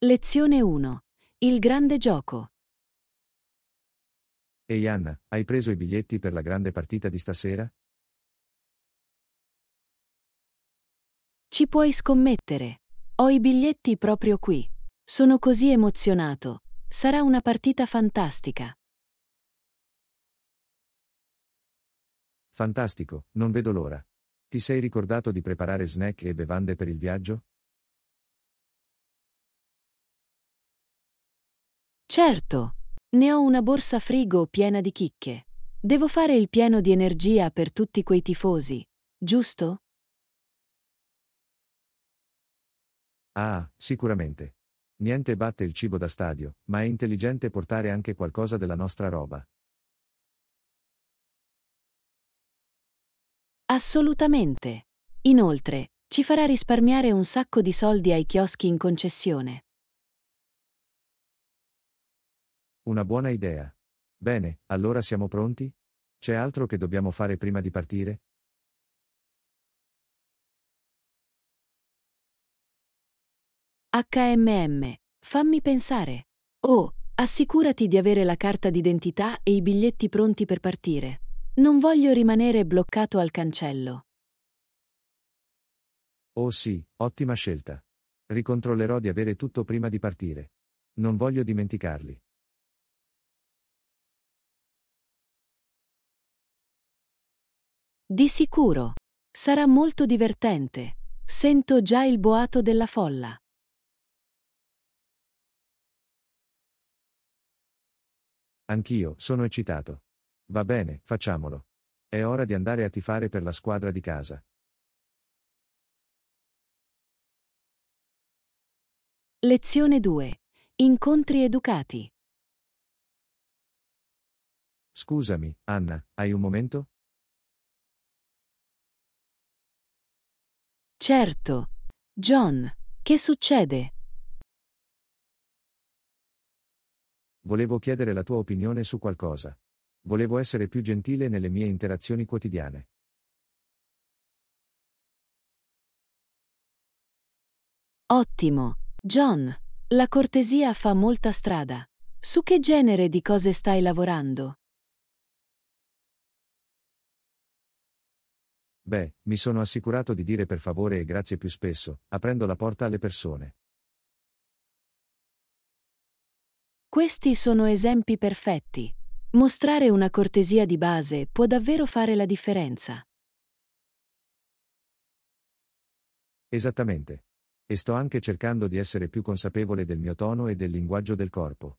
Lezione 1. Il grande gioco. Ehi Anna, hai preso i biglietti per la grande partita di stasera? Ci puoi scommettere. Ho i biglietti proprio qui. Sono così emozionato. Sarà una partita fantastica. Fantastico, non vedo l'ora. Ti sei ricordato di preparare snack e bevande per il viaggio? Certo, ne ho una borsa frigo piena di chicche. Devo fare il pieno di energia per tutti quei tifosi, giusto? Ah, sicuramente. Niente batte il cibo da stadio, ma è intelligente portare anche qualcosa della nostra roba. Assolutamente. Inoltre, ci farà risparmiare un sacco di soldi ai chioschi in concessione. Una buona idea. Bene, allora siamo pronti? C'è altro che dobbiamo fare prima di partire? HMM. Fammi pensare. Oh, assicurati di avere la carta d'identità e i biglietti pronti per partire. Non voglio rimanere bloccato al cancello. Oh sì, ottima scelta. Ricontrollerò di avere tutto prima di partire. Non voglio dimenticarli. Di sicuro. Sarà molto divertente. Sento già il boato della folla. Anch'io sono eccitato. Va bene, facciamolo. È ora di andare a tifare per la squadra di casa. Lezione 2. Incontri educati. Scusami, Anna, hai un momento? Certo. John, che succede? Volevo chiedere la tua opinione su qualcosa. Volevo essere più gentile nelle mie interazioni quotidiane. Ottimo. John, la cortesia fa molta strada. Su che genere di cose stai lavorando? Beh, mi sono assicurato di dire per favore e grazie più spesso, aprendo la porta alle persone. Questi sono esempi perfetti. Mostrare una cortesia di base può davvero fare la differenza. Esattamente. E sto anche cercando di essere più consapevole del mio tono e del linguaggio del corpo.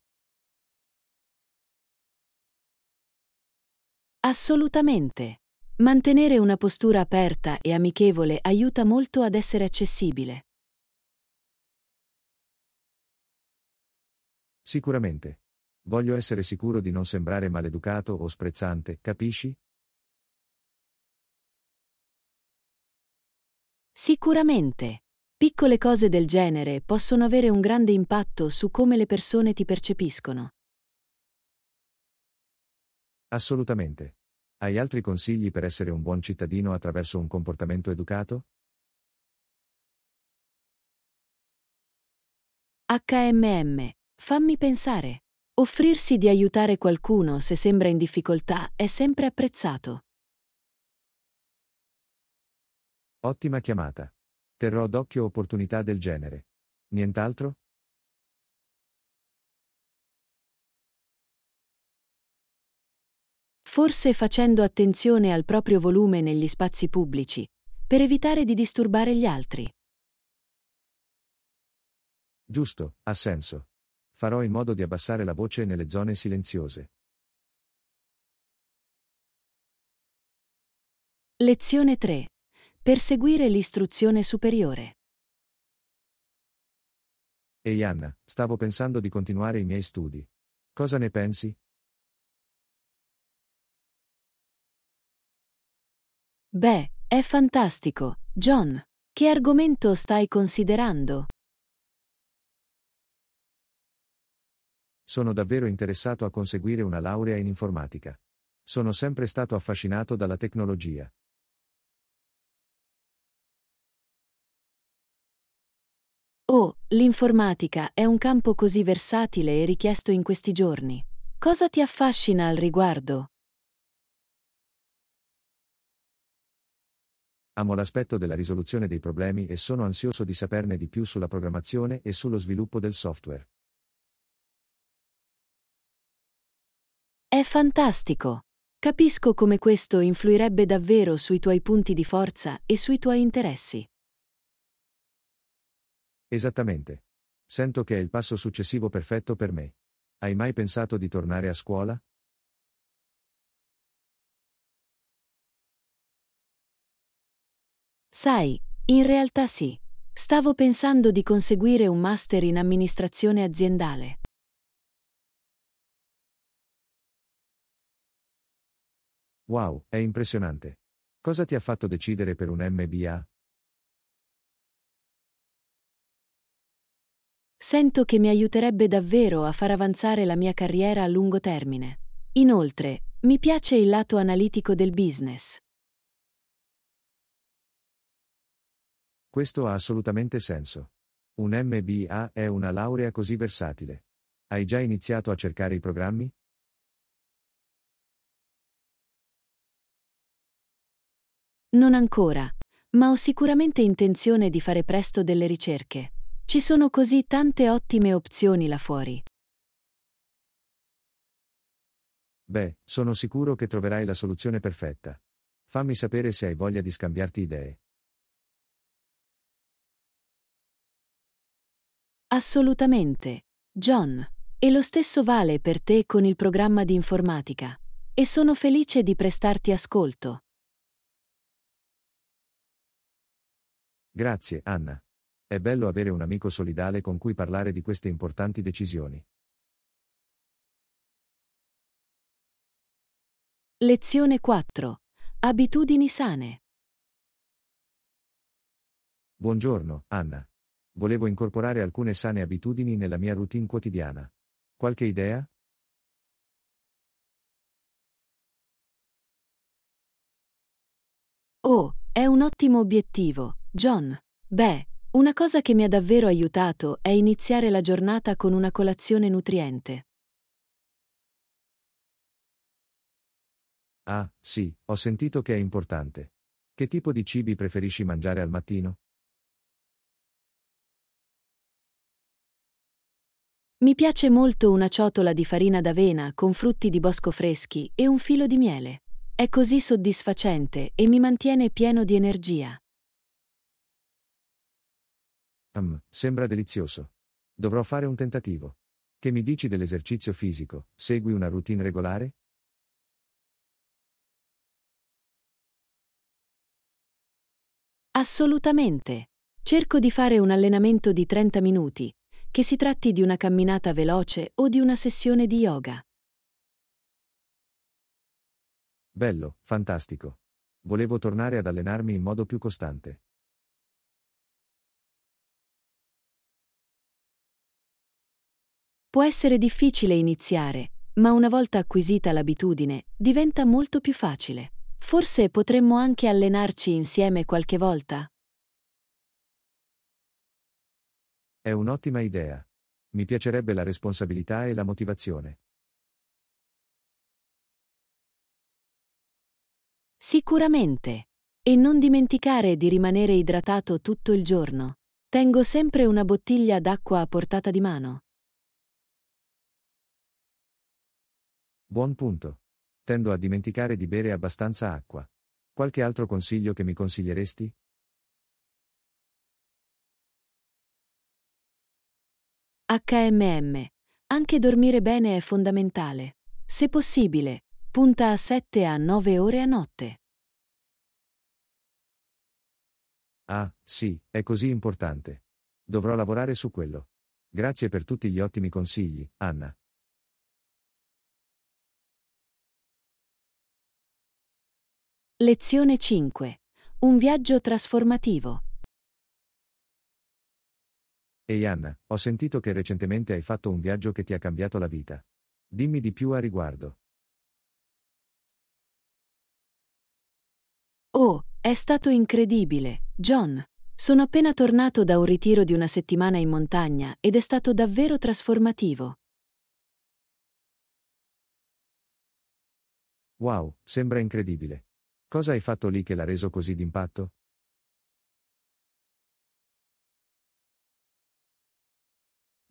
Assolutamente. Mantenere una postura aperta e amichevole aiuta molto ad essere accessibile. Sicuramente. Voglio essere sicuro di non sembrare maleducato o sprezzante, capisci? Sicuramente. Piccole cose del genere possono avere un grande impatto su come le persone ti percepiscono. Assolutamente. Hai altri consigli per essere un buon cittadino attraverso un comportamento educato? HMM. Fammi pensare. Offrirsi di aiutare qualcuno se sembra in difficoltà è sempre apprezzato. Ottima chiamata. Terrò d'occhio opportunità del genere. Nient'altro? forse facendo attenzione al proprio volume negli spazi pubblici, per evitare di disturbare gli altri. Giusto, ha senso. Farò in modo di abbassare la voce nelle zone silenziose. Lezione 3. Perseguire l'istruzione superiore. Ehi Anna, stavo pensando di continuare i miei studi. Cosa ne pensi? Beh, è fantastico. John, che argomento stai considerando? Sono davvero interessato a conseguire una laurea in informatica. Sono sempre stato affascinato dalla tecnologia. Oh, l'informatica è un campo così versatile e richiesto in questi giorni. Cosa ti affascina al riguardo? Amo l'aspetto della risoluzione dei problemi e sono ansioso di saperne di più sulla programmazione e sullo sviluppo del software. È fantastico! Capisco come questo influirebbe davvero sui tuoi punti di forza e sui tuoi interessi. Esattamente. Sento che è il passo successivo perfetto per me. Hai mai pensato di tornare a scuola? Sai, in realtà sì. Stavo pensando di conseguire un master in amministrazione aziendale. Wow, è impressionante. Cosa ti ha fatto decidere per un MBA? Sento che mi aiuterebbe davvero a far avanzare la mia carriera a lungo termine. Inoltre, mi piace il lato analitico del business. Questo ha assolutamente senso. Un MBA è una laurea così versatile. Hai già iniziato a cercare i programmi? Non ancora, ma ho sicuramente intenzione di fare presto delle ricerche. Ci sono così tante ottime opzioni là fuori. Beh, sono sicuro che troverai la soluzione perfetta. Fammi sapere se hai voglia di scambiarti idee. Assolutamente. John, e lo stesso vale per te con il programma di informatica. E sono felice di prestarti ascolto. Grazie, Anna. È bello avere un amico solidale con cui parlare di queste importanti decisioni. Lezione 4. Abitudini sane. Buongiorno, Anna volevo incorporare alcune sane abitudini nella mia routine quotidiana. Qualche idea? Oh, è un ottimo obiettivo, John. Beh, una cosa che mi ha davvero aiutato è iniziare la giornata con una colazione nutriente. Ah, sì, ho sentito che è importante. Che tipo di cibi preferisci mangiare al mattino? Mi piace molto una ciotola di farina d'avena con frutti di bosco freschi e un filo di miele. È così soddisfacente e mi mantiene pieno di energia. Am, mm, sembra delizioso. Dovrò fare un tentativo. Che mi dici dell'esercizio fisico? Segui una routine regolare? Assolutamente. Cerco di fare un allenamento di 30 minuti, che si tratti di una camminata veloce o di una sessione di yoga. Bello, fantastico. Volevo tornare ad allenarmi in modo più costante. Può essere difficile iniziare, ma una volta acquisita l'abitudine diventa molto più facile. Forse potremmo anche allenarci insieme qualche volta. È un'ottima idea. Mi piacerebbe la responsabilità e la motivazione. Sicuramente. E non dimenticare di rimanere idratato tutto il giorno. Tengo sempre una bottiglia d'acqua a portata di mano. Buon punto. Tendo a dimenticare di bere abbastanza acqua. Qualche altro consiglio che mi consiglieresti? HMM. Anche dormire bene è fondamentale. Se possibile, punta a 7 a 9 ore a notte. Ah, sì, è così importante. Dovrò lavorare su quello. Grazie per tutti gli ottimi consigli, Anna. Lezione 5. Un viaggio trasformativo. Ehi Anna, ho sentito che recentemente hai fatto un viaggio che ti ha cambiato la vita. Dimmi di più a riguardo. Oh, è stato incredibile, John. Sono appena tornato da un ritiro di una settimana in montagna ed è stato davvero trasformativo. Wow, sembra incredibile. Cosa hai fatto lì che l'ha reso così d'impatto?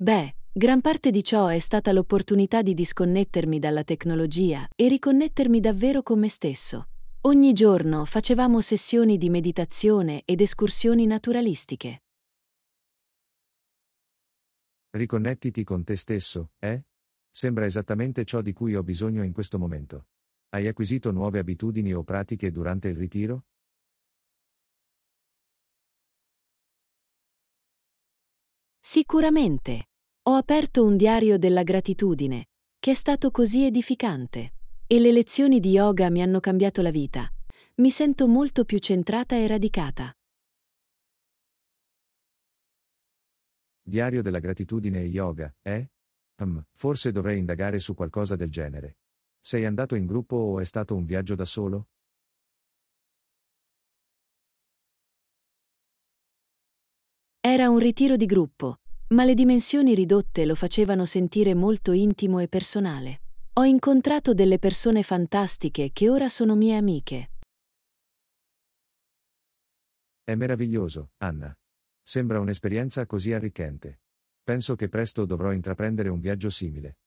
Beh, gran parte di ciò è stata l'opportunità di disconnettermi dalla tecnologia e riconnettermi davvero con me stesso. Ogni giorno facevamo sessioni di meditazione ed escursioni naturalistiche. Riconnettiti con te stesso, eh? Sembra esattamente ciò di cui ho bisogno in questo momento. Hai acquisito nuove abitudini o pratiche durante il ritiro? Sicuramente. Ho aperto un diario della gratitudine, che è stato così edificante. E le lezioni di yoga mi hanno cambiato la vita. Mi sento molto più centrata e radicata. Diario della gratitudine e yoga, eh? Um, forse dovrei indagare su qualcosa del genere. Sei andato in gruppo o è stato un viaggio da solo? Era un ritiro di gruppo, ma le dimensioni ridotte lo facevano sentire molto intimo e personale. Ho incontrato delle persone fantastiche che ora sono mie amiche. È meraviglioso, Anna. Sembra un'esperienza così arricchente. Penso che presto dovrò intraprendere un viaggio simile.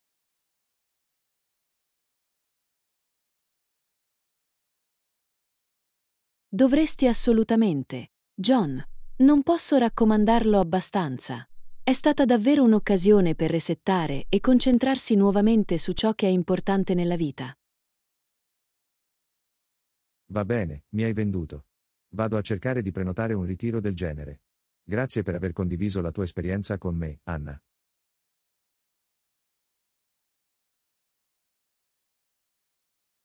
Dovresti assolutamente. John, non posso raccomandarlo abbastanza. È stata davvero un'occasione per resettare e concentrarsi nuovamente su ciò che è importante nella vita. Va bene, mi hai venduto. Vado a cercare di prenotare un ritiro del genere. Grazie per aver condiviso la tua esperienza con me, Anna.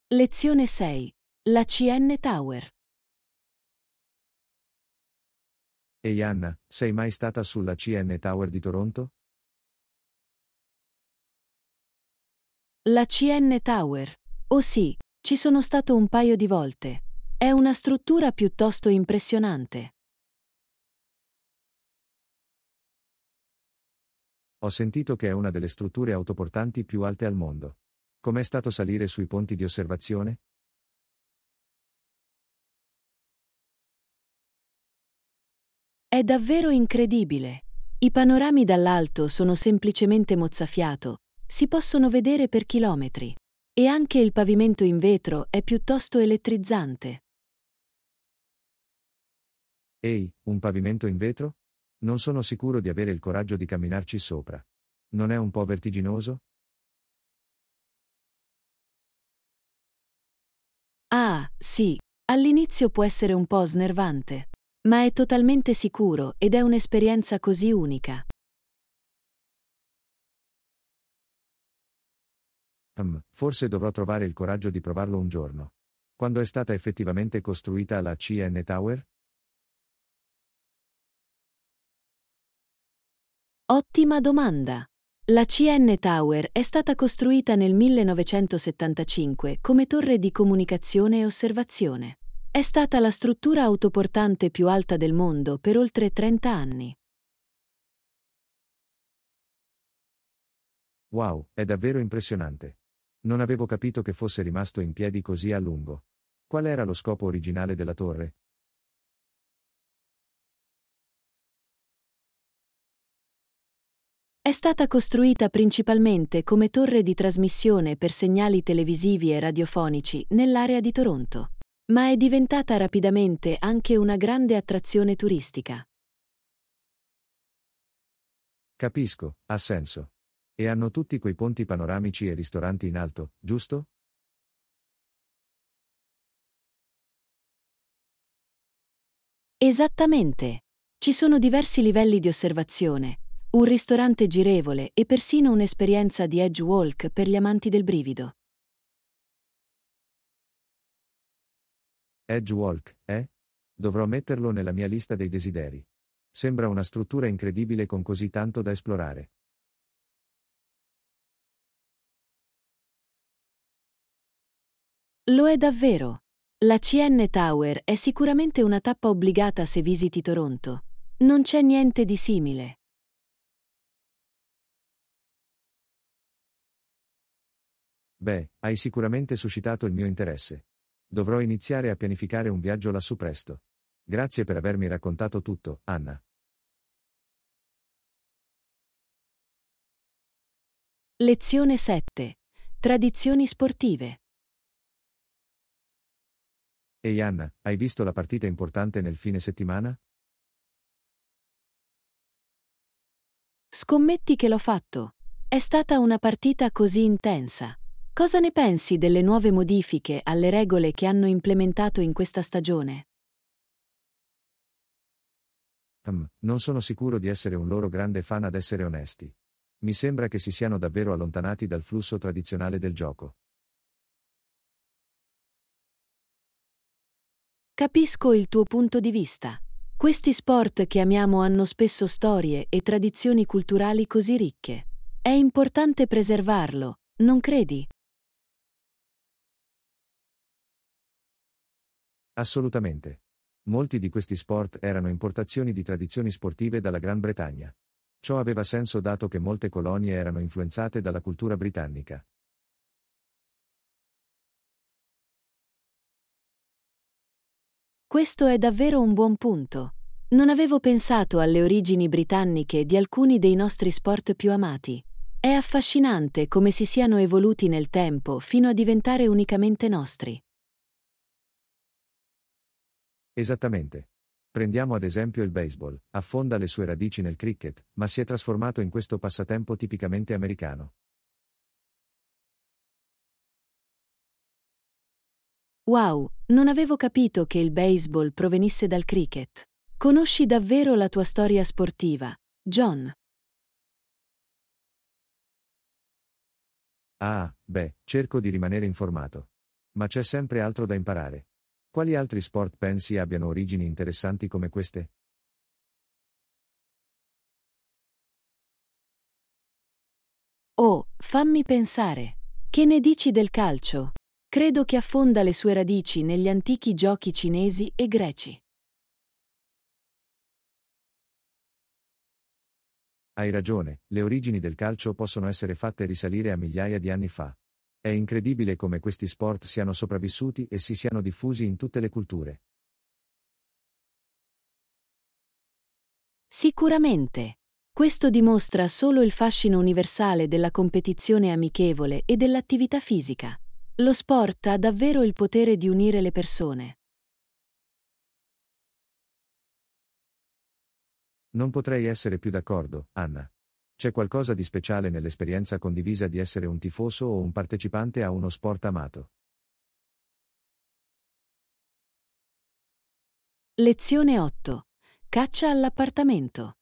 Lezione 6. La CN Tower. Ehi Anna, sei mai stata sulla CN Tower di Toronto? La CN Tower. Oh sì, ci sono stato un paio di volte. È una struttura piuttosto impressionante. Ho sentito che è una delle strutture autoportanti più alte al mondo. Com'è stato salire sui ponti di osservazione? È davvero incredibile. I panorami dall'alto sono semplicemente mozzafiato, si possono vedere per chilometri. E anche il pavimento in vetro è piuttosto elettrizzante. Ehi, un pavimento in vetro? Non sono sicuro di avere il coraggio di camminarci sopra. Non è un po' vertiginoso? Ah, sì, all'inizio può essere un po' snervante ma è totalmente sicuro ed è un'esperienza così unica. Um, forse dovrò trovare il coraggio di provarlo un giorno. Quando è stata effettivamente costruita la CN Tower? Ottima domanda. La CN Tower è stata costruita nel 1975 come torre di comunicazione e osservazione. È stata la struttura autoportante più alta del mondo per oltre 30 anni. Wow, è davvero impressionante. Non avevo capito che fosse rimasto in piedi così a lungo. Qual era lo scopo originale della torre? È stata costruita principalmente come torre di trasmissione per segnali televisivi e radiofonici nell'area di Toronto ma è diventata rapidamente anche una grande attrazione turistica. Capisco, ha senso. E hanno tutti quei ponti panoramici e ristoranti in alto, giusto? Esattamente. Ci sono diversi livelli di osservazione, un ristorante girevole e persino un'esperienza di edge walk per gli amanti del brivido. Edge Walk, eh? Dovrò metterlo nella mia lista dei desideri. Sembra una struttura incredibile con così tanto da esplorare. Lo è davvero. La CN Tower è sicuramente una tappa obbligata se visiti Toronto. Non c'è niente di simile. Beh, hai sicuramente suscitato il mio interesse. Dovrò iniziare a pianificare un viaggio lassù presto. Grazie per avermi raccontato tutto, Anna. Lezione 7. Tradizioni sportive. Ehi Anna, hai visto la partita importante nel fine settimana? Scommetti che l'ho fatto. È stata una partita così intensa. Cosa ne pensi delle nuove modifiche alle regole che hanno implementato in questa stagione? Um, non sono sicuro di essere un loro grande fan ad essere onesti. Mi sembra che si siano davvero allontanati dal flusso tradizionale del gioco. Capisco il tuo punto di vista. Questi sport che amiamo hanno spesso storie e tradizioni culturali così ricche. È importante preservarlo, non credi? Assolutamente. Molti di questi sport erano importazioni di tradizioni sportive dalla Gran Bretagna. Ciò aveva senso dato che molte colonie erano influenzate dalla cultura britannica. Questo è davvero un buon punto. Non avevo pensato alle origini britanniche di alcuni dei nostri sport più amati. È affascinante come si siano evoluti nel tempo fino a diventare unicamente nostri. Esattamente. Prendiamo ad esempio il baseball, affonda le sue radici nel cricket, ma si è trasformato in questo passatempo tipicamente americano. Wow, non avevo capito che il baseball provenisse dal cricket. Conosci davvero la tua storia sportiva, John. Ah, beh, cerco di rimanere informato. Ma c'è sempre altro da imparare. Quali altri sport pensi abbiano origini interessanti come queste? Oh, fammi pensare. Che ne dici del calcio? Credo che affonda le sue radici negli antichi giochi cinesi e greci. Hai ragione, le origini del calcio possono essere fatte risalire a migliaia di anni fa. È incredibile come questi sport siano sopravvissuti e si siano diffusi in tutte le culture. Sicuramente. Questo dimostra solo il fascino universale della competizione amichevole e dell'attività fisica. Lo sport ha davvero il potere di unire le persone. Non potrei essere più d'accordo, Anna. C'è qualcosa di speciale nell'esperienza condivisa di essere un tifoso o un partecipante a uno sport amato. Lezione 8. Caccia all'appartamento.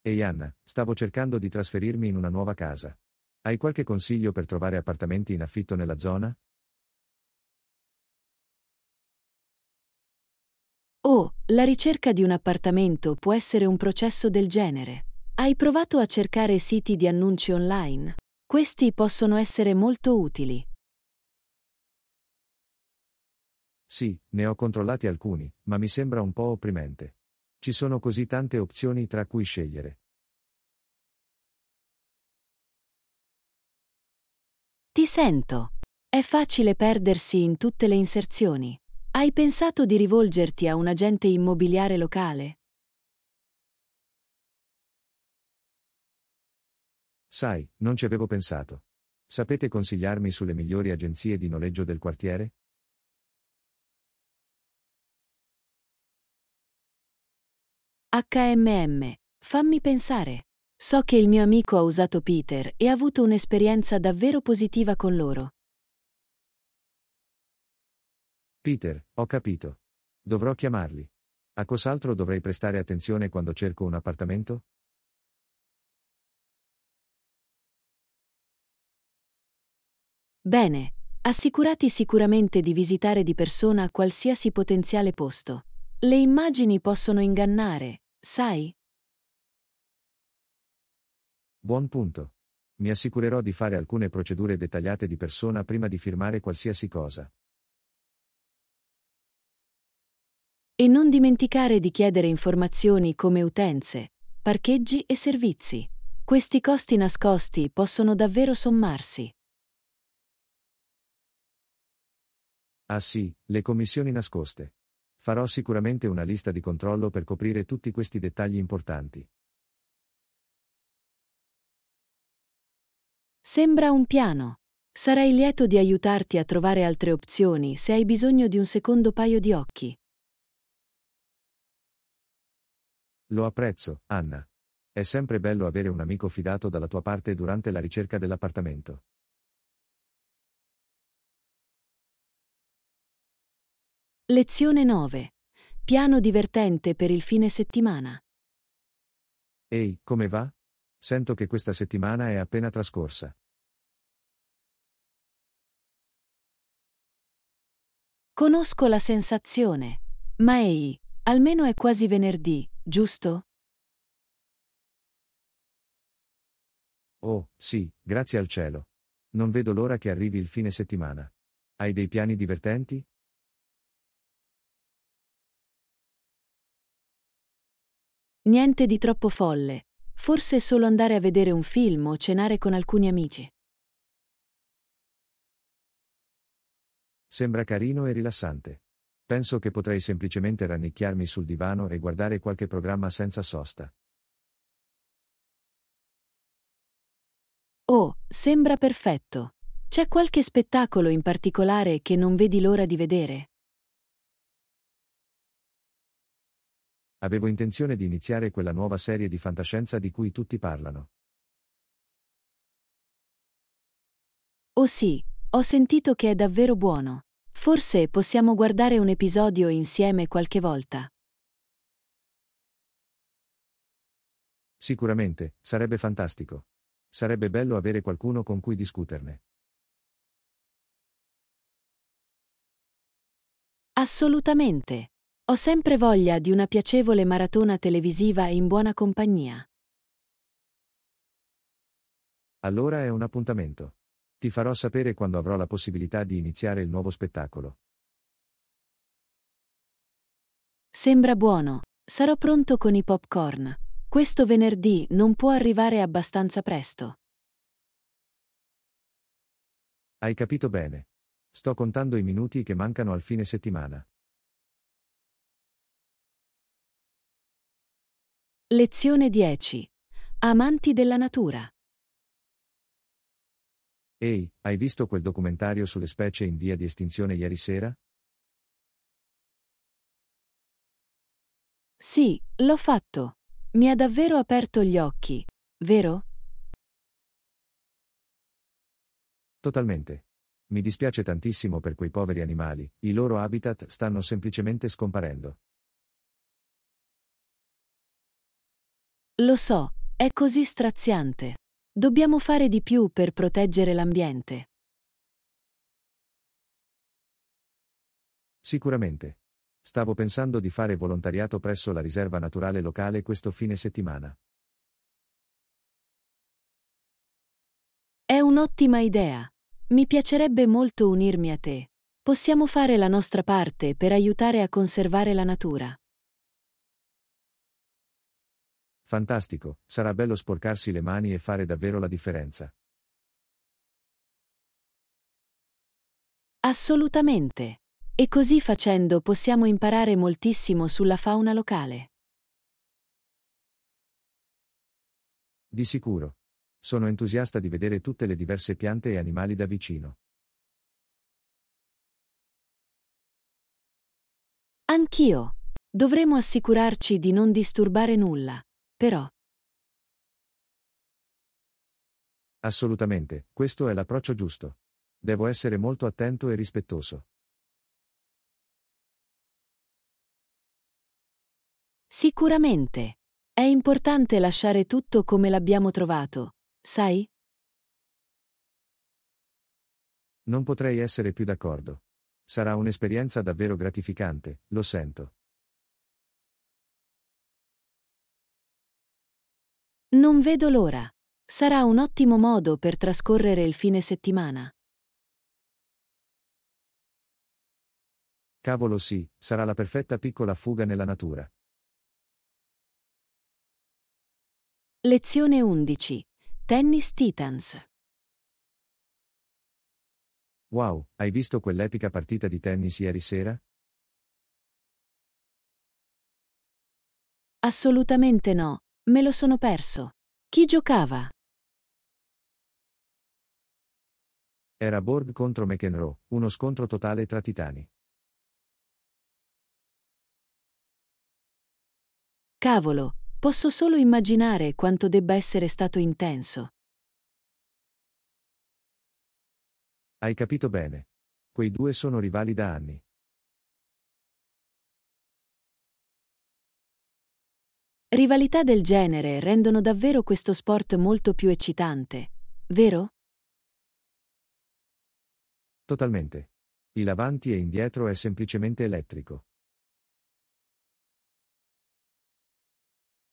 Ehi Anna, stavo cercando di trasferirmi in una nuova casa. Hai qualche consiglio per trovare appartamenti in affitto nella zona? Oh, la ricerca di un appartamento può essere un processo del genere. Hai provato a cercare siti di annunci online? Questi possono essere molto utili. Sì, ne ho controllati alcuni, ma mi sembra un po' opprimente. Ci sono così tante opzioni tra cui scegliere. Ti sento. È facile perdersi in tutte le inserzioni. Hai pensato di rivolgerti a un agente immobiliare locale? Sai, non ci avevo pensato. Sapete consigliarmi sulle migliori agenzie di noleggio del quartiere? HMM, fammi pensare. So che il mio amico ha usato Peter e ha avuto un'esperienza davvero positiva con loro. Peter, ho capito. Dovrò chiamarli. A cos'altro dovrei prestare attenzione quando cerco un appartamento? Bene, assicurati sicuramente di visitare di persona qualsiasi potenziale posto. Le immagini possono ingannare, sai? Buon punto. Mi assicurerò di fare alcune procedure dettagliate di persona prima di firmare qualsiasi cosa. E non dimenticare di chiedere informazioni come utenze, parcheggi e servizi. Questi costi nascosti possono davvero sommarsi. Ah sì, le commissioni nascoste. Farò sicuramente una lista di controllo per coprire tutti questi dettagli importanti. Sembra un piano. Sarei lieto di aiutarti a trovare altre opzioni se hai bisogno di un secondo paio di occhi. Lo apprezzo, Anna. È sempre bello avere un amico fidato dalla tua parte durante la ricerca dell'appartamento. Lezione 9. Piano divertente per il fine settimana. Ehi, come va? Sento che questa settimana è appena trascorsa. Conosco la sensazione. Ma ehi, almeno è quasi venerdì, giusto? Oh, sì, grazie al cielo. Non vedo l'ora che arrivi il fine settimana. Hai dei piani divertenti? Niente di troppo folle. Forse solo andare a vedere un film o cenare con alcuni amici. Sembra carino e rilassante. Penso che potrei semplicemente rannicchiarmi sul divano e guardare qualche programma senza sosta. Oh, sembra perfetto. C'è qualche spettacolo in particolare che non vedi l'ora di vedere? Avevo intenzione di iniziare quella nuova serie di fantascienza di cui tutti parlano. Oh sì, ho sentito che è davvero buono. Forse possiamo guardare un episodio insieme qualche volta. Sicuramente, sarebbe fantastico. Sarebbe bello avere qualcuno con cui discuterne. Assolutamente. Ho sempre voglia di una piacevole maratona televisiva in buona compagnia. Allora è un appuntamento. Ti farò sapere quando avrò la possibilità di iniziare il nuovo spettacolo. Sembra buono. Sarò pronto con i popcorn. Questo venerdì non può arrivare abbastanza presto. Hai capito bene. Sto contando i minuti che mancano al fine settimana. Lezione 10. Amanti della natura. Ehi, hai visto quel documentario sulle specie in via di estinzione ieri sera? Sì, l'ho fatto. Mi ha davvero aperto gli occhi, vero? Totalmente. Mi dispiace tantissimo per quei poveri animali, i loro habitat stanno semplicemente scomparendo. Lo so, è così straziante. Dobbiamo fare di più per proteggere l'ambiente. Sicuramente. Stavo pensando di fare volontariato presso la riserva naturale locale questo fine settimana. È un'ottima idea. Mi piacerebbe molto unirmi a te. Possiamo fare la nostra parte per aiutare a conservare la natura. Fantastico, sarà bello sporcarsi le mani e fare davvero la differenza. Assolutamente. E così facendo possiamo imparare moltissimo sulla fauna locale. Di sicuro. Sono entusiasta di vedere tutte le diverse piante e animali da vicino. Anch'io. Dovremo assicurarci di non disturbare nulla. Però. Assolutamente, questo è l'approccio giusto. Devo essere molto attento e rispettoso. Sicuramente. È importante lasciare tutto come l'abbiamo trovato, sai? Non potrei essere più d'accordo. Sarà un'esperienza davvero gratificante, lo sento. Non vedo l'ora. Sarà un ottimo modo per trascorrere il fine settimana. Cavolo sì, sarà la perfetta piccola fuga nella natura. Lezione 11. Tennis Titans. Wow, hai visto quell'epica partita di tennis ieri sera? Assolutamente no, Me lo sono perso. Chi giocava? Era Borg contro McEnroe, uno scontro totale tra titani. Cavolo, posso solo immaginare quanto debba essere stato intenso. Hai capito bene. Quei due sono rivali da anni. Rivalità del genere rendono davvero questo sport molto più eccitante, vero? Totalmente. Il avanti e indietro è semplicemente elettrico.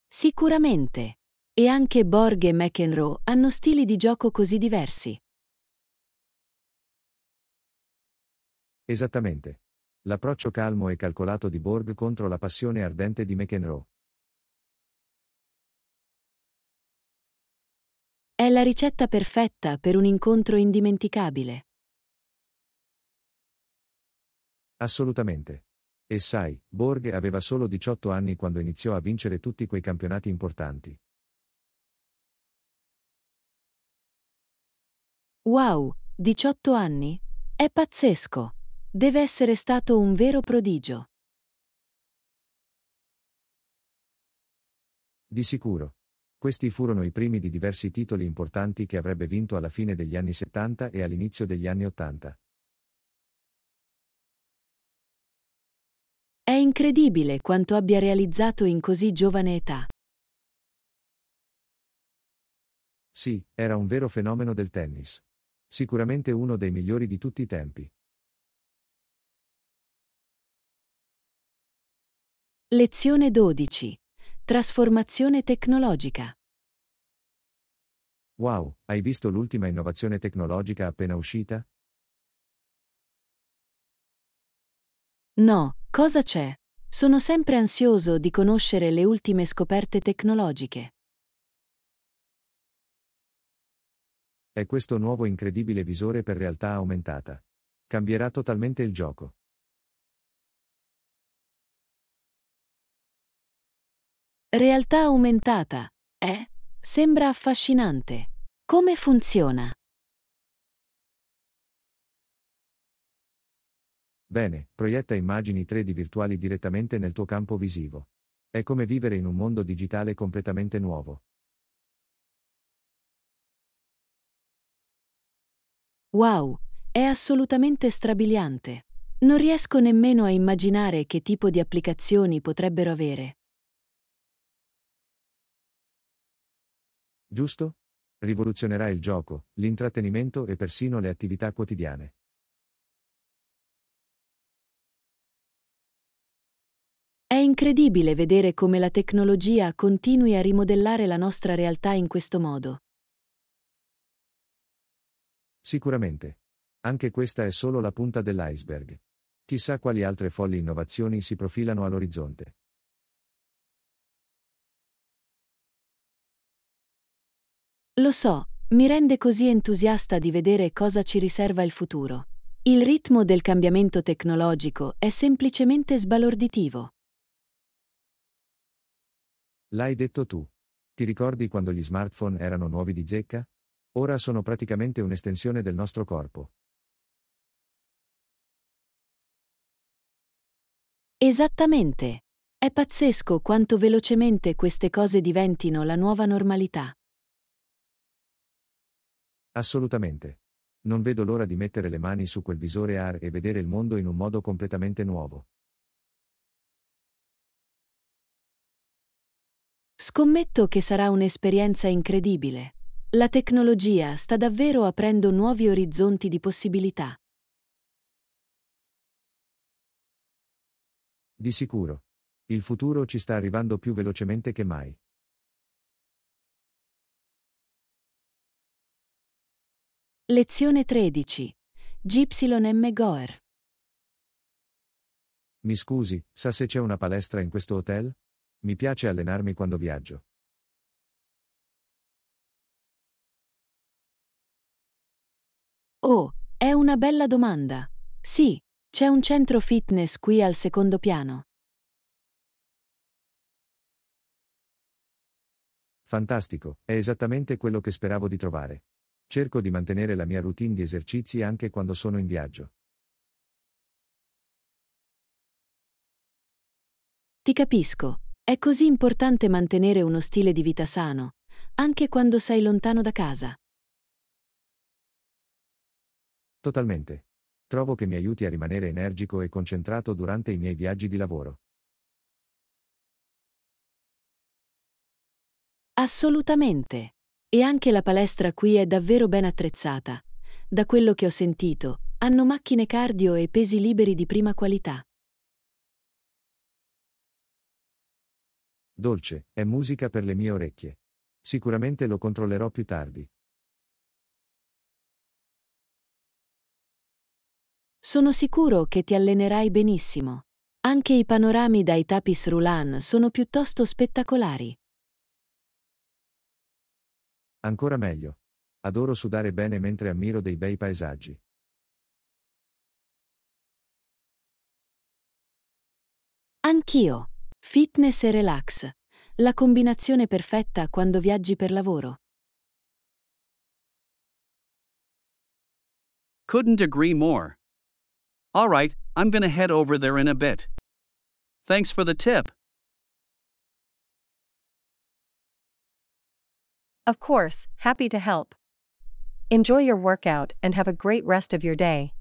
Sicuramente. E anche Borg e McEnroe hanno stili di gioco così diversi. Esattamente. L'approccio calmo e calcolato di Borg contro la passione ardente di McEnroe. È la ricetta perfetta per un incontro indimenticabile. Assolutamente. E sai, Borg aveva solo 18 anni quando iniziò a vincere tutti quei campionati importanti. Wow, 18 anni? È pazzesco! Deve essere stato un vero prodigio. Di sicuro. Questi furono i primi di diversi titoli importanti che avrebbe vinto alla fine degli anni 70 e all'inizio degli anni 80. È incredibile quanto abbia realizzato in così giovane età. Sì, era un vero fenomeno del tennis. Sicuramente uno dei migliori di tutti i tempi. Lezione 12. Trasformazione tecnologica. Wow, hai visto l'ultima innovazione tecnologica appena uscita? No, cosa c'è? Sono sempre ansioso di conoscere le ultime scoperte tecnologiche. È questo nuovo incredibile visore per realtà aumentata. Cambierà totalmente il gioco. Realtà aumentata. Eh? Sembra affascinante. Come funziona? Bene, proietta immagini 3D virtuali direttamente nel tuo campo visivo. È come vivere in un mondo digitale completamente nuovo. Wow, è assolutamente strabiliante. Non riesco nemmeno a immaginare che tipo di applicazioni potrebbero avere. giusto? Rivoluzionerà il gioco, l'intrattenimento e persino le attività quotidiane. È incredibile vedere come la tecnologia continui a rimodellare la nostra realtà in questo modo. Sicuramente. Anche questa è solo la punta dell'iceberg. Chissà quali altre folli innovazioni si profilano all'orizzonte. Lo so, mi rende così entusiasta di vedere cosa ci riserva il futuro. Il ritmo del cambiamento tecnologico è semplicemente sbalorditivo. L'hai detto tu. Ti ricordi quando gli smartphone erano nuovi di zecca? Ora sono praticamente un'estensione del nostro corpo. Esattamente. È pazzesco quanto velocemente queste cose diventino la nuova normalità. Assolutamente. Non vedo l'ora di mettere le mani su quel visore AR e vedere il mondo in un modo completamente nuovo. Scommetto che sarà un'esperienza incredibile. La tecnologia sta davvero aprendo nuovi orizzonti di possibilità. Di sicuro. Il futuro ci sta arrivando più velocemente che mai. Lezione 13. GYM Goer. Mi scusi, sa se c'è una palestra in questo hotel? Mi piace allenarmi quando viaggio. Oh, è una bella domanda. Sì, c'è un centro fitness qui al secondo piano. Fantastico, è esattamente quello che speravo di trovare. Cerco di mantenere la mia routine di esercizi anche quando sono in viaggio. Ti capisco. È così importante mantenere uno stile di vita sano, anche quando sei lontano da casa. Totalmente. Trovo che mi aiuti a rimanere energico e concentrato durante i miei viaggi di lavoro. Assolutamente. E anche la palestra qui è davvero ben attrezzata. Da quello che ho sentito, hanno macchine cardio e pesi liberi di prima qualità. Dolce, è musica per le mie orecchie. Sicuramente lo controllerò più tardi. Sono sicuro che ti allenerai benissimo. Anche i panorami dai tapis roulant sono piuttosto spettacolari. Ancora meglio. Adoro sudare bene mentre ammiro dei bei paesaggi. Anch'io. Fitness e relax. La combinazione perfetta quando viaggi per lavoro. Couldn't agree more. All right, I'm gonna head over there in a bit. Thanks for the tip. Of course, happy to help. Enjoy your workout and have a great rest of your day.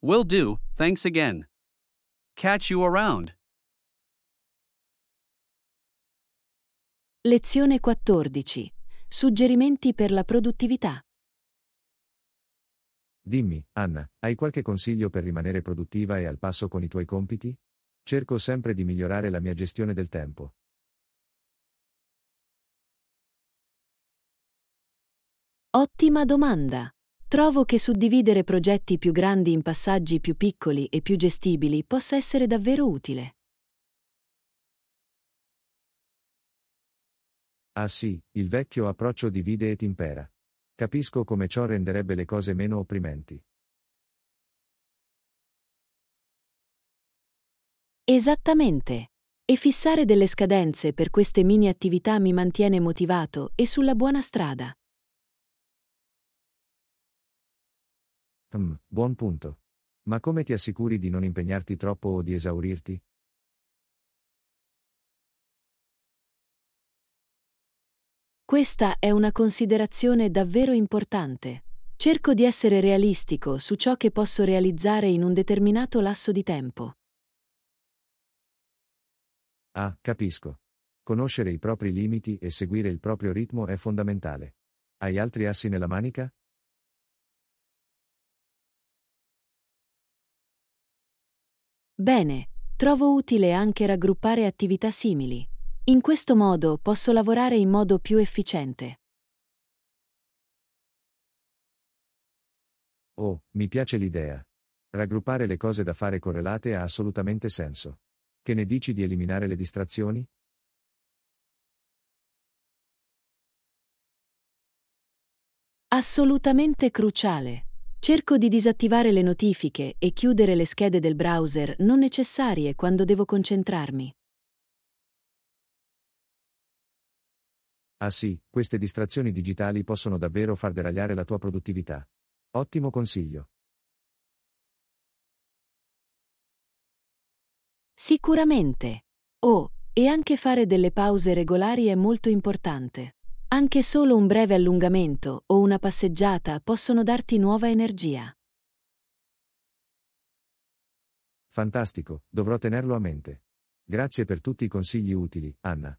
Will do, thanks again. Catch you around. Lezione 14. Suggerimenti per la produttività. Dimmi, Anna, hai qualche consiglio per rimanere produttiva e al passo con i tuoi compiti? Cerco sempre di migliorare la mia gestione del tempo. Ottima domanda. Trovo che suddividere progetti più grandi in passaggi più piccoli e più gestibili possa essere davvero utile. Ah sì, il vecchio approccio divide e impera. Capisco come ciò renderebbe le cose meno opprimenti. Esattamente. E fissare delle scadenze per queste mini attività mi mantiene motivato e sulla buona strada. Mm, buon punto. Ma come ti assicuri di non impegnarti troppo o di esaurirti? Questa è una considerazione davvero importante. Cerco di essere realistico su ciò che posso realizzare in un determinato lasso di tempo. Ah, capisco. Conoscere i propri limiti e seguire il proprio ritmo è fondamentale. Hai altri assi nella manica? Bene, trovo utile anche raggruppare attività simili. In questo modo posso lavorare in modo più efficiente. Oh, mi piace l'idea. Raggruppare le cose da fare correlate ha assolutamente senso. Che ne dici di eliminare le distrazioni? Assolutamente cruciale. Cerco di disattivare le notifiche e chiudere le schede del browser non necessarie quando devo concentrarmi. Ah sì, queste distrazioni digitali possono davvero far deragliare la tua produttività. Ottimo consiglio. Sicuramente. Oh, e anche fare delle pause regolari è molto importante. Anche solo un breve allungamento o una passeggiata possono darti nuova energia. Fantastico, dovrò tenerlo a mente. Grazie per tutti i consigli utili, Anna.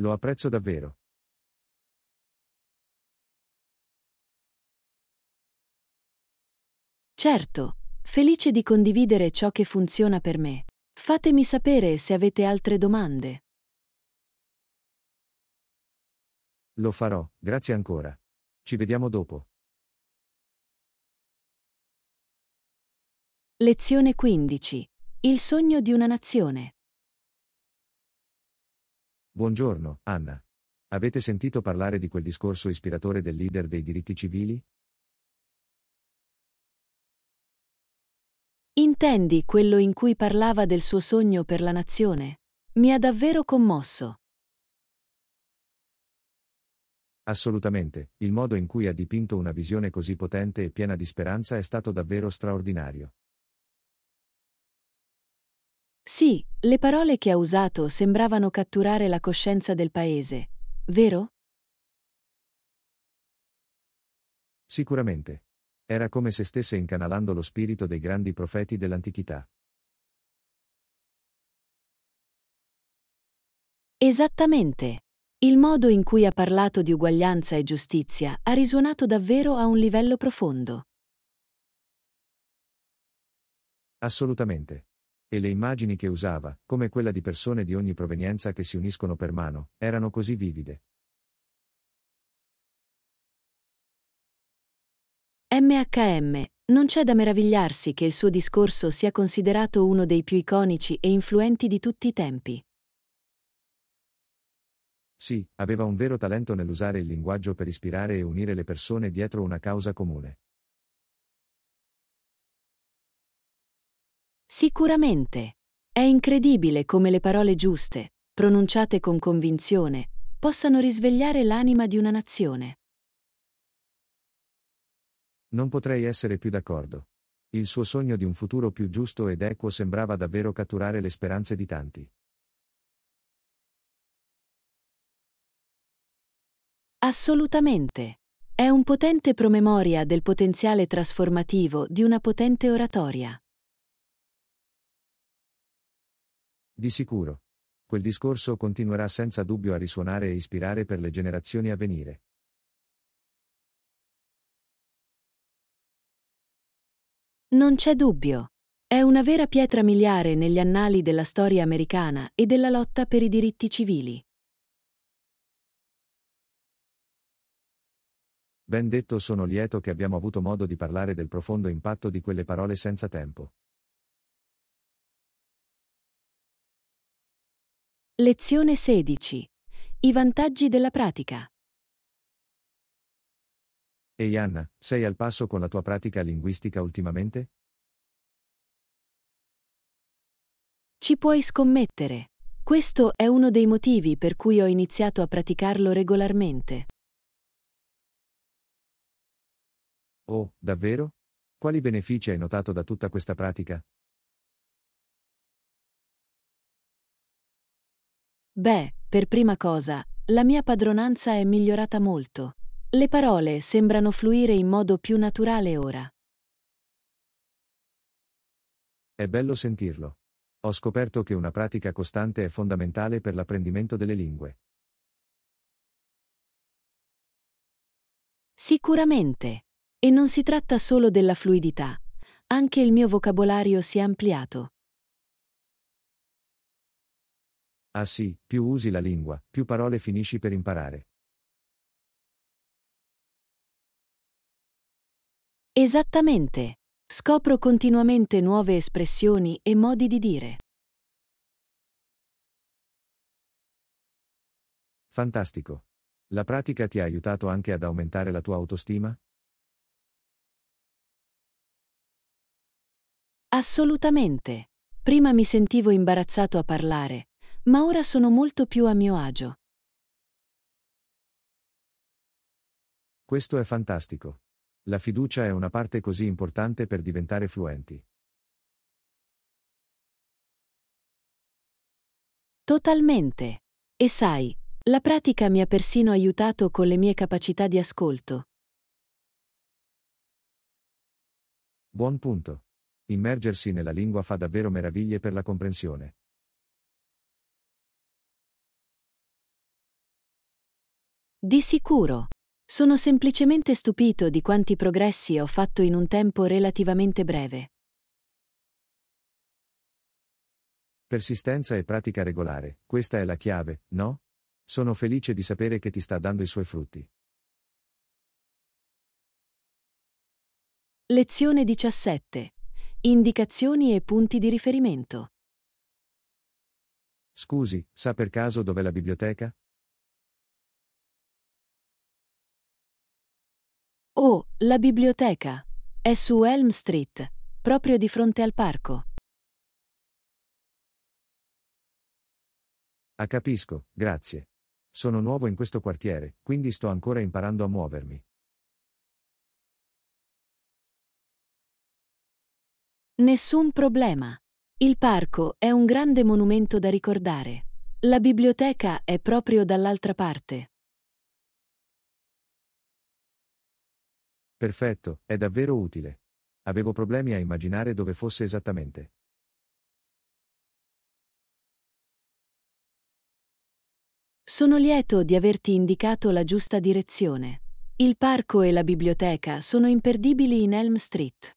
Lo apprezzo davvero. Certo, felice di condividere ciò che funziona per me. Fatemi sapere se avete altre domande. Lo farò, grazie ancora. Ci vediamo dopo. Lezione 15. Il sogno di una nazione. Buongiorno, Anna. Avete sentito parlare di quel discorso ispiratore del leader dei diritti civili? Intendi quello in cui parlava del suo sogno per la nazione? Mi ha davvero commosso. Assolutamente, il modo in cui ha dipinto una visione così potente e piena di speranza è stato davvero straordinario. Sì, le parole che ha usato sembravano catturare la coscienza del paese, vero? Sicuramente, era come se stesse incanalando lo spirito dei grandi profeti dell'antichità. Esattamente. Il modo in cui ha parlato di uguaglianza e giustizia ha risuonato davvero a un livello profondo. Assolutamente. E le immagini che usava, come quella di persone di ogni provenienza che si uniscono per mano, erano così vivide. MHM. Non c'è da meravigliarsi che il suo discorso sia considerato uno dei più iconici e influenti di tutti i tempi. Sì, aveva un vero talento nell'usare il linguaggio per ispirare e unire le persone dietro una causa comune. Sicuramente. È incredibile come le parole giuste, pronunciate con convinzione, possano risvegliare l'anima di una nazione. Non potrei essere più d'accordo. Il suo sogno di un futuro più giusto ed equo sembrava davvero catturare le speranze di tanti. Assolutamente. È un potente promemoria del potenziale trasformativo di una potente oratoria. Di sicuro. Quel discorso continuerà senza dubbio a risuonare e ispirare per le generazioni a venire. Non c'è dubbio. È una vera pietra miliare negli annali della storia americana e della lotta per i diritti civili. Ben detto sono lieto che abbiamo avuto modo di parlare del profondo impatto di quelle parole senza tempo. Lezione 16. I vantaggi della pratica. Ehi hey Anna, sei al passo con la tua pratica linguistica ultimamente? Ci puoi scommettere. Questo è uno dei motivi per cui ho iniziato a praticarlo regolarmente. Oh, davvero? Quali benefici hai notato da tutta questa pratica? Beh, per prima cosa, la mia padronanza è migliorata molto. Le parole sembrano fluire in modo più naturale ora. È bello sentirlo. Ho scoperto che una pratica costante è fondamentale per l'apprendimento delle lingue. Sicuramente. E non si tratta solo della fluidità. Anche il mio vocabolario si è ampliato. Ah sì, più usi la lingua, più parole finisci per imparare. Esattamente. Scopro continuamente nuove espressioni e modi di dire. Fantastico. La pratica ti ha aiutato anche ad aumentare la tua autostima? Assolutamente. Prima mi sentivo imbarazzato a parlare, ma ora sono molto più a mio agio. Questo è fantastico. La fiducia è una parte così importante per diventare fluenti. Totalmente. E sai, la pratica mi ha persino aiutato con le mie capacità di ascolto. Buon punto. Immergersi nella lingua fa davvero meraviglie per la comprensione. Di sicuro. Sono semplicemente stupito di quanti progressi ho fatto in un tempo relativamente breve. Persistenza e pratica regolare, questa è la chiave, no? Sono felice di sapere che ti sta dando i suoi frutti. Lezione 17. Indicazioni e punti di riferimento. Scusi, sa per caso dov'è la biblioteca? Oh, la biblioteca! È su Elm Street, proprio di fronte al parco. Ah capisco, grazie. Sono nuovo in questo quartiere, quindi sto ancora imparando a muovermi. Nessun problema. Il parco è un grande monumento da ricordare. La biblioteca è proprio dall'altra parte. Perfetto, è davvero utile. Avevo problemi a immaginare dove fosse esattamente. Sono lieto di averti indicato la giusta direzione. Il parco e la biblioteca sono imperdibili in Elm Street.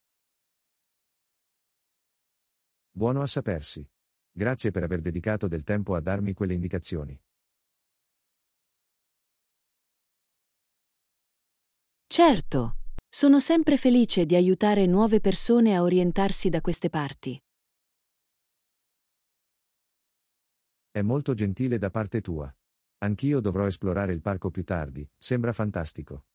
Buono a sapersi. Grazie per aver dedicato del tempo a darmi quelle indicazioni. Certo, sono sempre felice di aiutare nuove persone a orientarsi da queste parti. È molto gentile da parte tua. Anch'io dovrò esplorare il parco più tardi, sembra fantastico.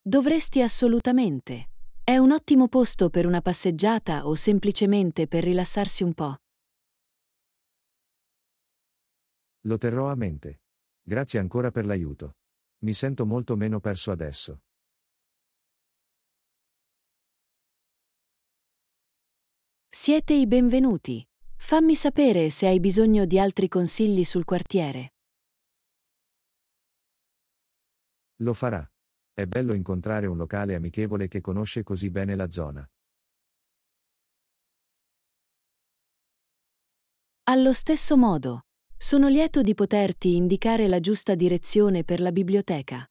Dovresti assolutamente. È un ottimo posto per una passeggiata o semplicemente per rilassarsi un po'. Lo terrò a mente. Grazie ancora per l'aiuto. Mi sento molto meno perso adesso. Siete i benvenuti. Fammi sapere se hai bisogno di altri consigli sul quartiere. Lo farà. È bello incontrare un locale amichevole che conosce così bene la zona. Allo stesso modo. Sono lieto di poterti indicare la giusta direzione per la biblioteca.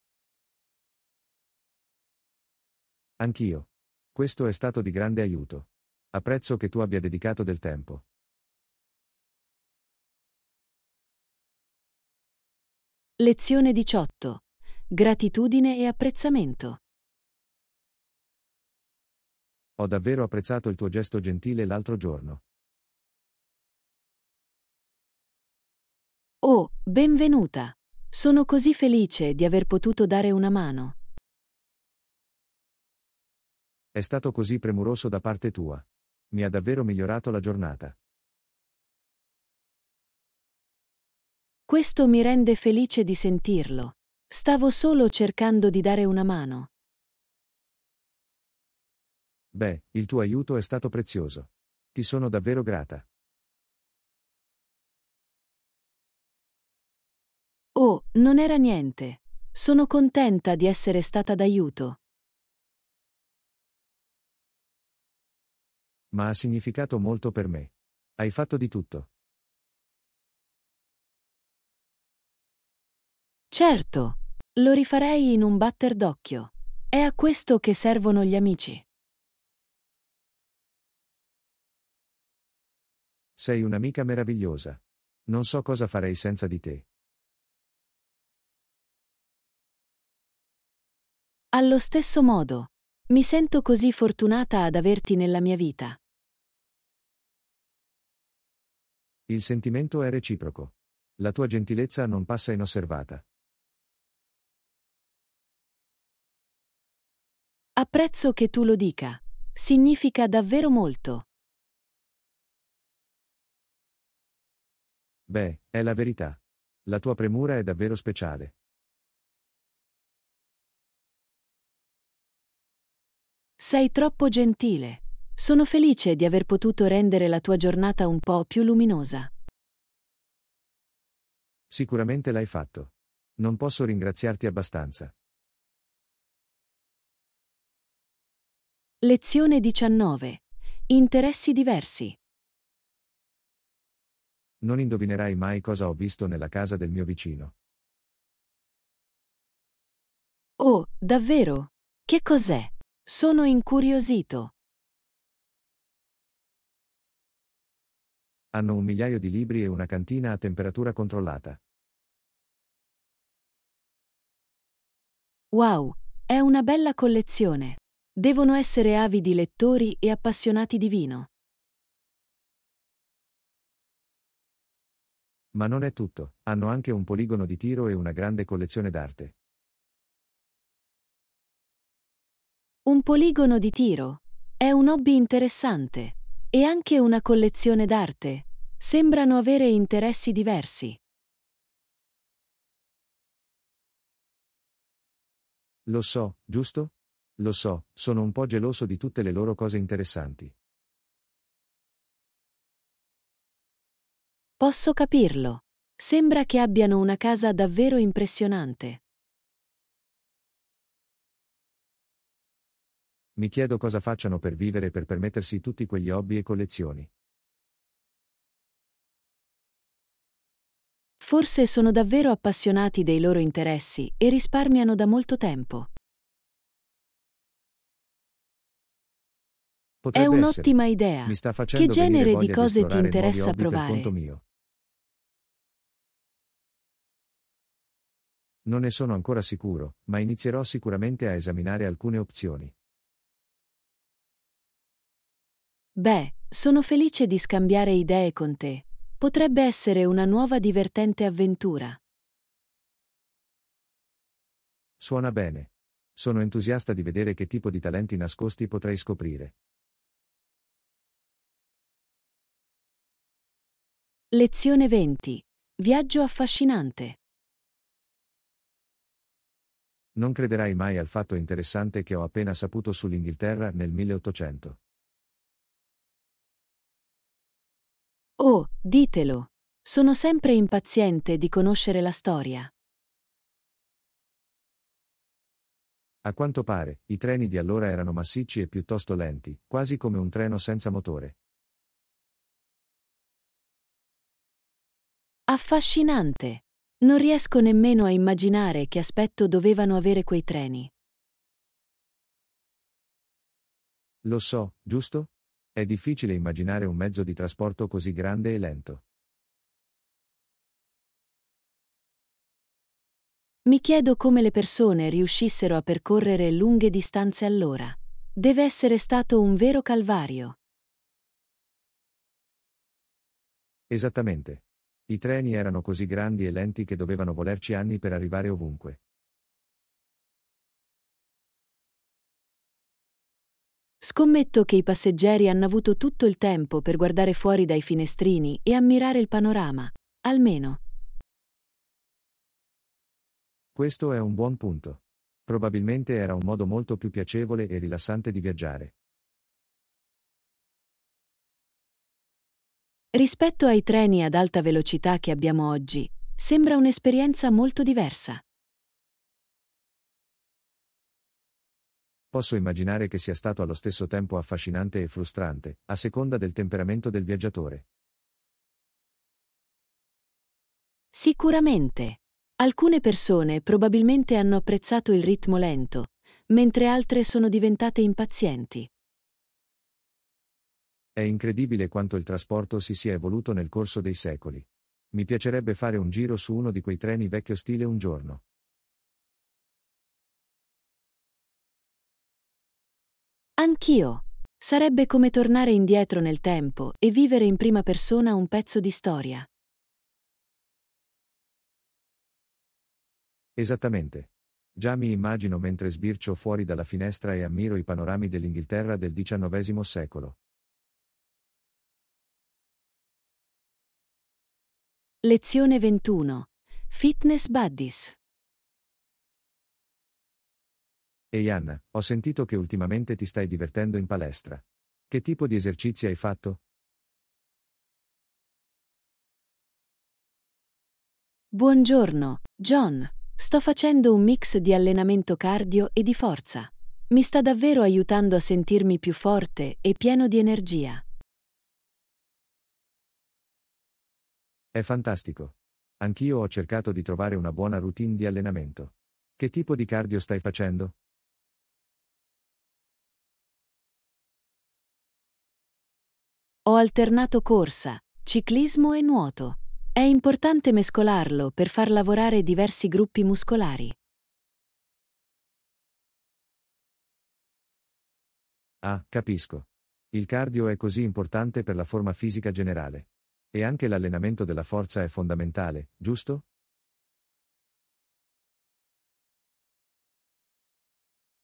Anch'io. Questo è stato di grande aiuto. Apprezzo che tu abbia dedicato del tempo. Lezione 18. Gratitudine e apprezzamento. Ho davvero apprezzato il tuo gesto gentile l'altro giorno. Oh, benvenuta! Sono così felice di aver potuto dare una mano. È stato così premuroso da parte tua. Mi ha davvero migliorato la giornata. Questo mi rende felice di sentirlo. Stavo solo cercando di dare una mano. Beh, il tuo aiuto è stato prezioso. Ti sono davvero grata. Oh, non era niente. Sono contenta di essere stata d'aiuto. Ma ha significato molto per me. Hai fatto di tutto. Certo, lo rifarei in un batter d'occhio. È a questo che servono gli amici. Sei un'amica meravigliosa. Non so cosa farei senza di te. Allo stesso modo, mi sento così fortunata ad averti nella mia vita. Il sentimento è reciproco. La tua gentilezza non passa inosservata. Apprezzo che tu lo dica. Significa davvero molto. Beh, è la verità. La tua premura è davvero speciale. Sei troppo gentile. Sono felice di aver potuto rendere la tua giornata un po' più luminosa. Sicuramente l'hai fatto. Non posso ringraziarti abbastanza. Lezione 19. Interessi diversi. Non indovinerai mai cosa ho visto nella casa del mio vicino. Oh, davvero? Che cos'è? Sono incuriosito. Hanno un migliaio di libri e una cantina a temperatura controllata. Wow, è una bella collezione. Devono essere avidi lettori e appassionati di vino. Ma non è tutto, hanno anche un poligono di tiro e una grande collezione d'arte. Un poligono di tiro. È un hobby interessante. E anche una collezione d'arte. Sembrano avere interessi diversi. Lo so, giusto? Lo so, sono un po' geloso di tutte le loro cose interessanti. Posso capirlo. Sembra che abbiano una casa davvero impressionante. Mi chiedo cosa facciano per vivere e per permettersi tutti quegli hobby e collezioni. Forse sono davvero appassionati dei loro interessi e risparmiano da molto tempo. Potrebbe È un'ottima essere. idea. Mi sta facendo che genere di cose ti interessa provare? Non ne sono ancora sicuro, ma inizierò sicuramente a esaminare alcune opzioni. Beh, sono felice di scambiare idee con te. Potrebbe essere una nuova divertente avventura. Suona bene. Sono entusiasta di vedere che tipo di talenti nascosti potrei scoprire. Lezione 20. Viaggio affascinante. Non crederai mai al fatto interessante che ho appena saputo sull'Inghilterra nel 1800. Oh, ditelo! Sono sempre impaziente di conoscere la storia. A quanto pare, i treni di allora erano massicci e piuttosto lenti, quasi come un treno senza motore. Affascinante! Non riesco nemmeno a immaginare che aspetto dovevano avere quei treni. Lo so, giusto? È difficile immaginare un mezzo di trasporto così grande e lento. Mi chiedo come le persone riuscissero a percorrere lunghe distanze all'ora. Deve essere stato un vero calvario. Esattamente. I treni erano così grandi e lenti che dovevano volerci anni per arrivare ovunque. Scommetto che i passeggeri hanno avuto tutto il tempo per guardare fuori dai finestrini e ammirare il panorama, almeno. Questo è un buon punto. Probabilmente era un modo molto più piacevole e rilassante di viaggiare. Rispetto ai treni ad alta velocità che abbiamo oggi, sembra un'esperienza molto diversa. Posso immaginare che sia stato allo stesso tempo affascinante e frustrante, a seconda del temperamento del viaggiatore. Sicuramente. Alcune persone probabilmente hanno apprezzato il ritmo lento, mentre altre sono diventate impazienti. È incredibile quanto il trasporto si sia evoluto nel corso dei secoli. Mi piacerebbe fare un giro su uno di quei treni vecchio stile un giorno. Anch'io. Sarebbe come tornare indietro nel tempo e vivere in prima persona un pezzo di storia. Esattamente. Già mi immagino mentre sbircio fuori dalla finestra e ammiro i panorami dell'Inghilterra del XIX secolo. Lezione 21. Fitness Buddies. Ehi Anna, ho sentito che ultimamente ti stai divertendo in palestra. Che tipo di esercizi hai fatto? Buongiorno, John. Sto facendo un mix di allenamento cardio e di forza. Mi sta davvero aiutando a sentirmi più forte e pieno di energia. È fantastico. Anch'io ho cercato di trovare una buona routine di allenamento. Che tipo di cardio stai facendo? Ho alternato corsa, ciclismo e nuoto. È importante mescolarlo per far lavorare diversi gruppi muscolari. Ah, capisco. Il cardio è così importante per la forma fisica generale. E anche l'allenamento della forza è fondamentale, giusto?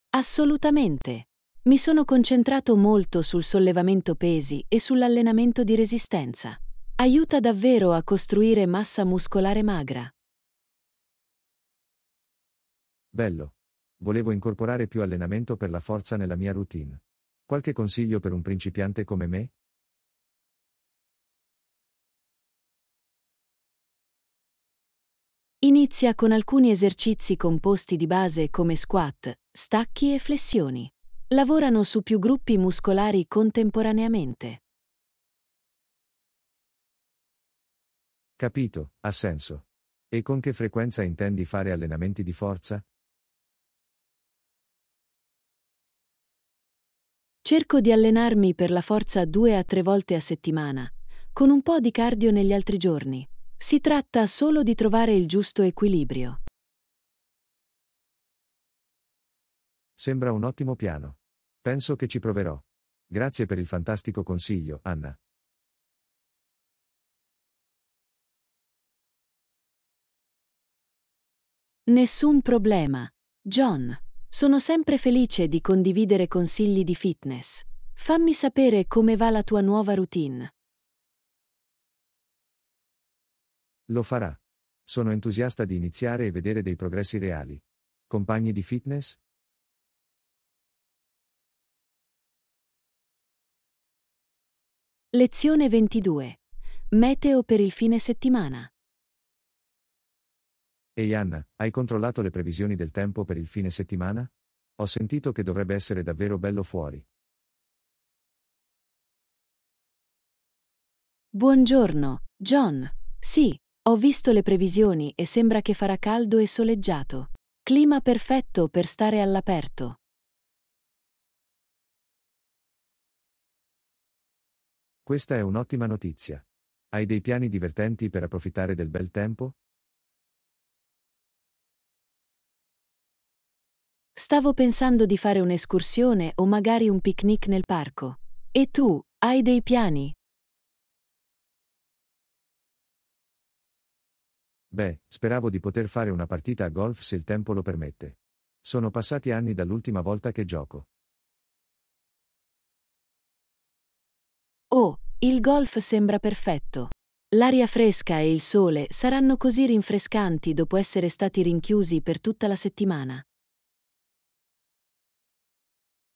Assolutamente mi sono concentrato molto sul sollevamento pesi e sull'allenamento di resistenza. Aiuta davvero a costruire massa muscolare magra. Bello. Volevo incorporare più allenamento per la forza nella mia routine. Qualche consiglio per un principiante come me? Inizia con alcuni esercizi composti di base come squat, stacchi e flessioni lavorano su più gruppi muscolari contemporaneamente. Capito, ha senso. E con che frequenza intendi fare allenamenti di forza? Cerco di allenarmi per la forza due a tre volte a settimana, con un po' di cardio negli altri giorni. Si tratta solo di trovare il giusto equilibrio. Sembra un ottimo piano. Penso che ci proverò. Grazie per il fantastico consiglio, Anna. Nessun problema. John, sono sempre felice di condividere consigli di fitness. Fammi sapere come va la tua nuova routine. Lo farà. Sono entusiasta di iniziare e vedere dei progressi reali. Compagni di fitness, Lezione 22. Meteo per il fine settimana. Ehi Anna, hai controllato le previsioni del tempo per il fine settimana? Ho sentito che dovrebbe essere davvero bello fuori. Buongiorno, John. Sì, ho visto le previsioni e sembra che farà caldo e soleggiato. Clima perfetto per stare all'aperto. Questa è un'ottima notizia. Hai dei piani divertenti per approfittare del bel tempo? Stavo pensando di fare un'escursione o magari un picnic nel parco. E tu, hai dei piani? Beh, speravo di poter fare una partita a golf se il tempo lo permette. Sono passati anni dall'ultima volta che gioco. Oh, il golf sembra perfetto. L'aria fresca e il sole saranno così rinfrescanti dopo essere stati rinchiusi per tutta la settimana.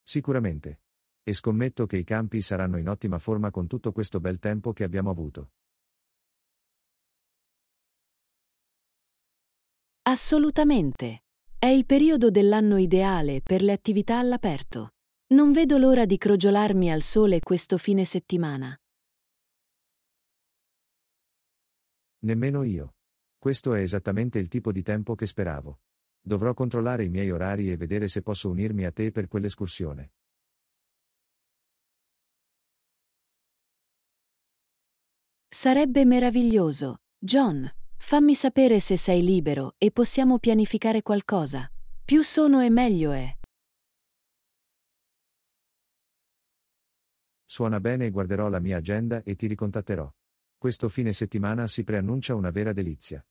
Sicuramente. E scommetto che i campi saranno in ottima forma con tutto questo bel tempo che abbiamo avuto. Assolutamente. È il periodo dell'anno ideale per le attività all'aperto. Non vedo l'ora di crogiolarmi al sole questo fine settimana. Nemmeno io. Questo è esattamente il tipo di tempo che speravo. Dovrò controllare i miei orari e vedere se posso unirmi a te per quell'escursione. Sarebbe meraviglioso. John, fammi sapere se sei libero e possiamo pianificare qualcosa. Più sono e meglio è. Suona bene guarderò la mia agenda e ti ricontatterò. Questo fine settimana si preannuncia una vera delizia.